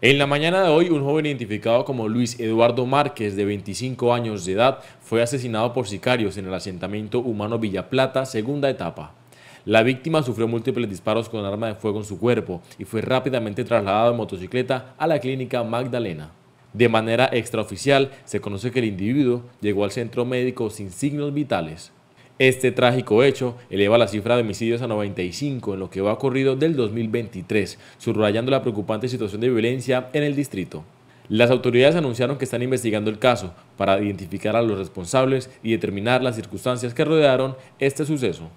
En la mañana de hoy, un joven identificado como Luis Eduardo Márquez, de 25 años de edad, fue asesinado por sicarios en el asentamiento humano Villa Plata, segunda etapa. La víctima sufrió múltiples disparos con arma de fuego en su cuerpo y fue rápidamente trasladado en motocicleta a la clínica Magdalena. De manera extraoficial, se conoce que el individuo llegó al centro médico sin signos vitales. Este trágico hecho eleva la cifra de homicidios a 95 en lo que va ocurrido del 2023, subrayando la preocupante situación de violencia en el distrito. Las autoridades anunciaron que están investigando el caso para identificar a los responsables y determinar las circunstancias que rodearon este suceso.